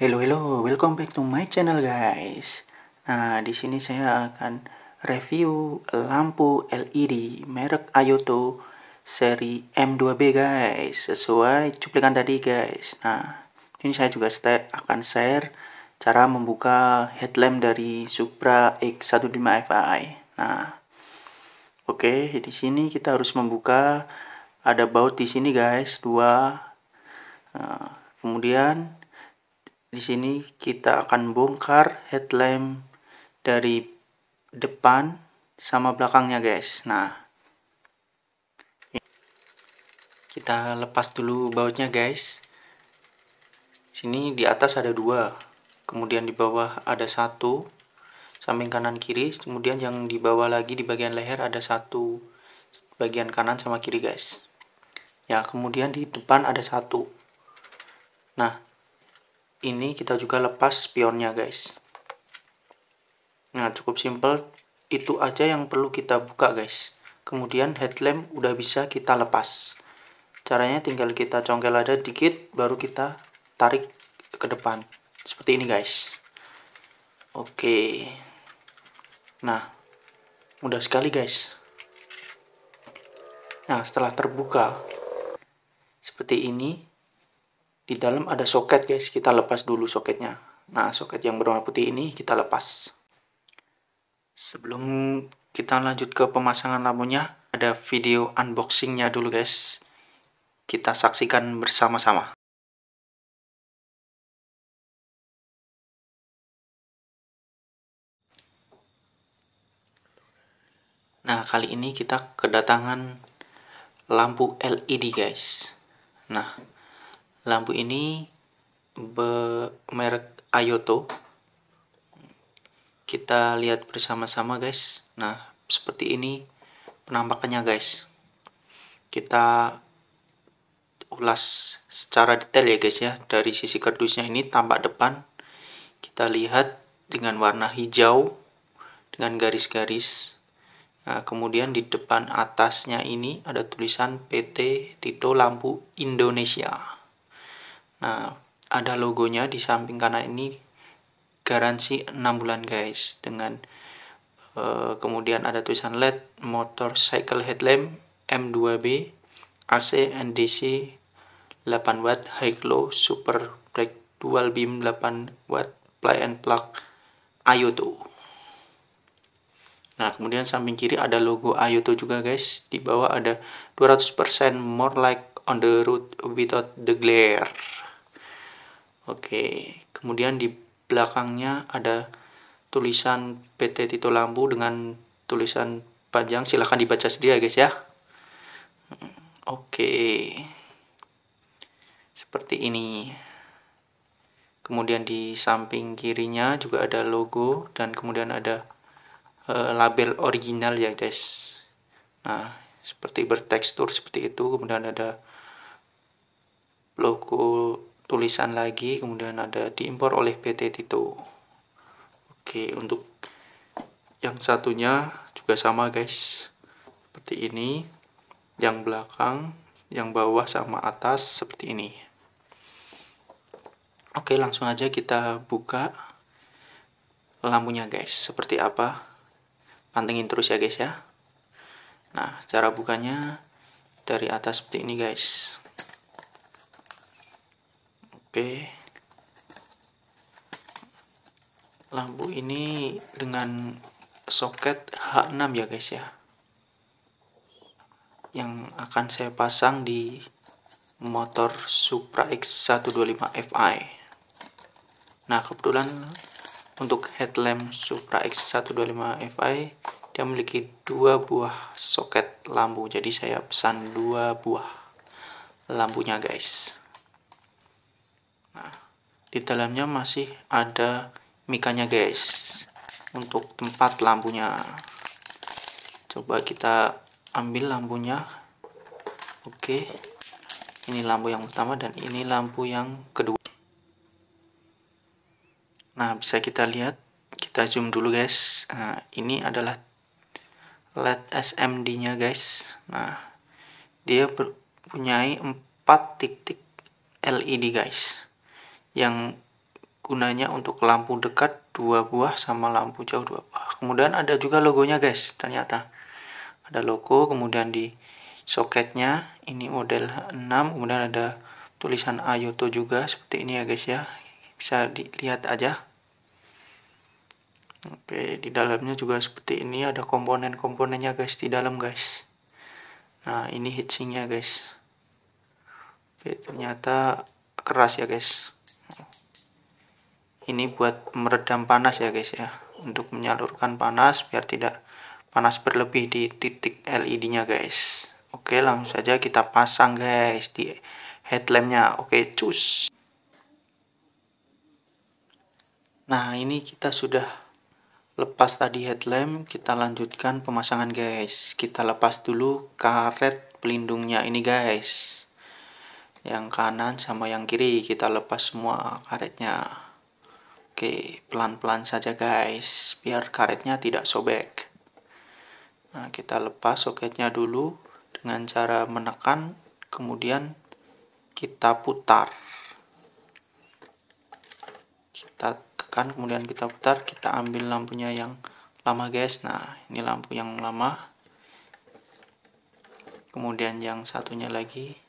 Hello hello, welcome back to my channel guys. Nah, di sini saya akan review lampu LED merek Ayoto seri M2B guys, sesuai cuplikan tadi guys. Nah, ini saya juga akan share cara membuka headlamp dari Supra X15FI. Nah, oke, okay, di sini kita harus membuka ada baut di sini guys, dua. Nah, kemudian di sini kita akan bongkar headlamp dari depan sama belakangnya guys. Nah, kita lepas dulu bautnya guys. Sini di atas ada dua, kemudian di bawah ada satu, samping kanan kiri, kemudian yang di bawah lagi di bagian leher ada satu, bagian kanan sama kiri guys. Ya, kemudian di depan ada satu. Nah, ini kita juga lepas spionnya guys nah cukup simple itu aja yang perlu kita buka guys kemudian headlamp udah bisa kita lepas caranya tinggal kita congkel ada dikit baru kita tarik ke depan seperti ini guys oke nah mudah sekali guys nah setelah terbuka seperti ini di dalam ada soket guys kita lepas dulu soketnya nah soket yang berwarna putih ini kita lepas sebelum kita lanjut ke pemasangan lampunya ada video unboxingnya dulu guys kita saksikan bersama-sama Nah, kali ini kita kedatangan lampu LED, guys. Nah, lampu ini merek Ayoto kita lihat bersama-sama guys nah seperti ini penampakannya guys kita ulas secara detail ya guys ya dari sisi kardusnya ini tampak depan kita lihat dengan warna hijau dengan garis-garis nah, kemudian di depan atasnya ini ada tulisan PT Tito Lampu Indonesia Nah, ada logonya di samping kanan ini garansi 6 bulan guys dengan uh, kemudian ada tulisan LED motorcycle headlamp M2B AC and DC 8 watt high glow super bright dual beam 8 watt plug and plug Ayoto nah kemudian samping kiri ada logo Ayoto juga guys di bawah ada 200% more like on the road without the glare Oke, kemudian di belakangnya ada tulisan PT Tito Lambu dengan tulisan panjang. Silahkan dibaca sendiri ya guys ya. Oke. Seperti ini. Kemudian di samping kirinya juga ada logo dan kemudian ada uh, label original ya guys. Nah, seperti bertekstur seperti itu. Kemudian ada logo tulisan lagi kemudian ada diimpor oleh PT Tito oke untuk yang satunya juga sama guys seperti ini yang belakang yang bawah sama atas seperti ini oke langsung aja kita buka lampunya guys seperti apa pantengin terus ya guys ya nah cara bukanya dari atas seperti ini guys Oke. Lampu ini dengan soket H6 ya guys ya. Yang akan saya pasang di motor Supra X125Fi. Nah, kebetulan untuk headlamp Supra X125Fi dia memiliki dua buah soket lampu. Jadi saya pesan dua buah lampunya guys di dalamnya masih ada mikanya guys untuk tempat lampunya coba kita ambil lampunya oke ini lampu yang pertama dan ini lampu yang kedua nah bisa kita lihat kita zoom dulu guys nah ini adalah LED SMD nya guys nah dia mempunyai empat titik LED guys yang gunanya untuk lampu dekat dua buah sama lampu jauh dua buah. Kemudian ada juga logonya guys, ternyata ada logo, kemudian di soketnya ini model 6, kemudian ada tulisan Ayoto juga seperti ini ya guys ya, bisa dilihat aja. Oke, di dalamnya juga seperti ini ada komponen-komponennya guys di dalam guys. Nah ini heatsinknya guys. Oke, ternyata keras ya guys ini buat meredam panas ya guys ya untuk menyalurkan panas biar tidak panas berlebih di titik LED nya guys oke langsung saja kita pasang guys di headlamp nya oke cus nah ini kita sudah lepas tadi headlamp kita lanjutkan pemasangan guys kita lepas dulu karet pelindungnya ini guys yang kanan sama yang kiri kita lepas semua karetnya oke pelan-pelan saja guys biar karetnya tidak sobek nah kita lepas soketnya dulu dengan cara menekan kemudian kita putar kita tekan kemudian kita putar kita ambil lampunya yang lama guys nah ini lampu yang lama kemudian yang satunya lagi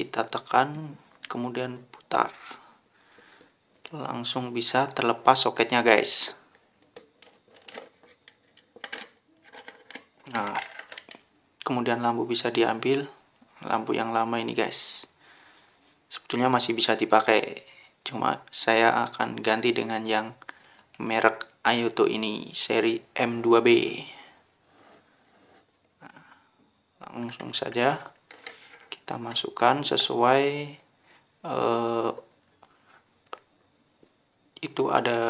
kita tekan kemudian putar langsung bisa terlepas soketnya guys nah kemudian lampu bisa diambil lampu yang lama ini guys sebetulnya masih bisa dipakai cuma saya akan ganti dengan yang merek Ayoto ini seri M2B nah, langsung saja kita masukkan sesuai eh, itu ada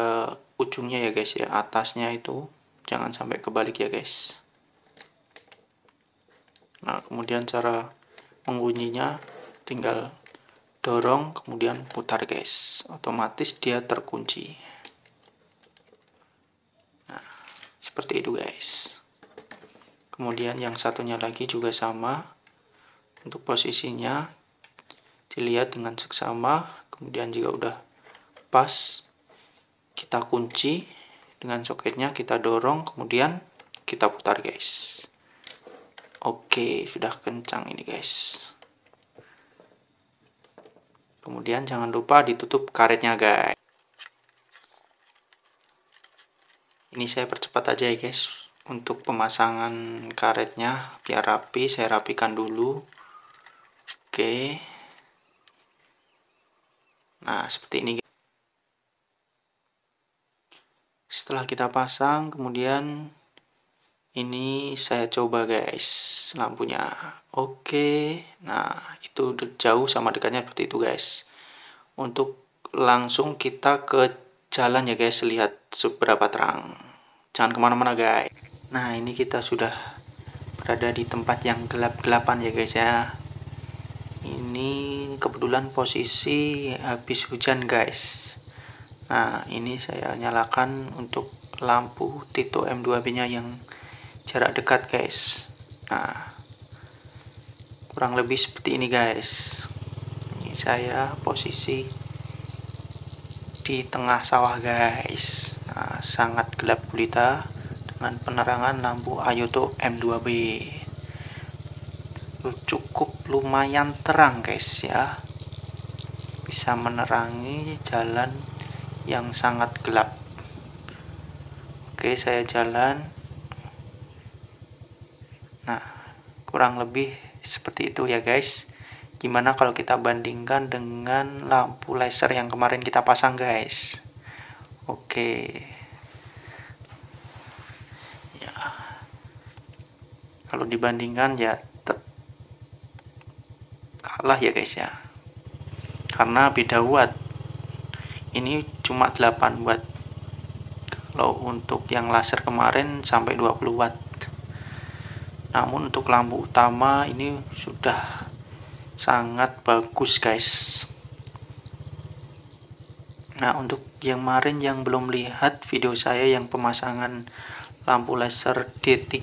ujungnya ya guys ya atasnya itu jangan sampai kebalik ya guys nah kemudian cara menguncinya tinggal dorong kemudian putar guys otomatis dia terkunci nah seperti itu guys kemudian yang satunya lagi juga sama untuk posisinya dilihat dengan seksama kemudian jika udah pas kita kunci dengan soketnya kita dorong kemudian kita putar guys oke sudah kencang ini guys kemudian jangan lupa ditutup karetnya guys ini saya percepat aja ya guys untuk pemasangan karetnya biar rapi saya rapikan dulu Oke. Nah, seperti ini. Setelah kita pasang, kemudian ini saya coba guys lampunya. Oke. Nah, itu jauh sama dekatnya seperti itu guys. Untuk langsung kita ke jalan ya guys, lihat seberapa terang. Jangan kemana-mana guys. Nah, ini kita sudah berada di tempat yang gelap-gelapan ya guys ya ini kebetulan posisi habis hujan guys nah ini saya nyalakan untuk lampu Tito M2B nya yang jarak dekat guys nah kurang lebih seperti ini guys ini saya posisi di tengah sawah guys nah, sangat gelap gulita dengan penerangan lampu Ayoto M2B cukup lumayan terang guys ya bisa menerangi jalan yang sangat gelap oke saya jalan nah kurang lebih seperti itu ya guys gimana kalau kita bandingkan dengan lampu laser yang kemarin kita pasang guys oke ya kalau dibandingkan ya kalah ya guys ya karena beda watt ini cuma 8 watt kalau untuk yang laser kemarin sampai 20 watt namun untuk lampu utama ini sudah sangat bagus guys nah untuk yang kemarin yang belum lihat video saya yang pemasangan lampu laser D3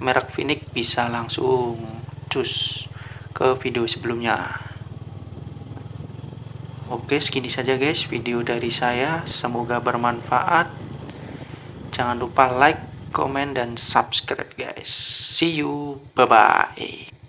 merek Phoenix bisa langsung cus ke video sebelumnya. Oke, segini saja guys video dari saya. Semoga bermanfaat. Jangan lupa like, comment, dan subscribe guys. See you. Bye-bye.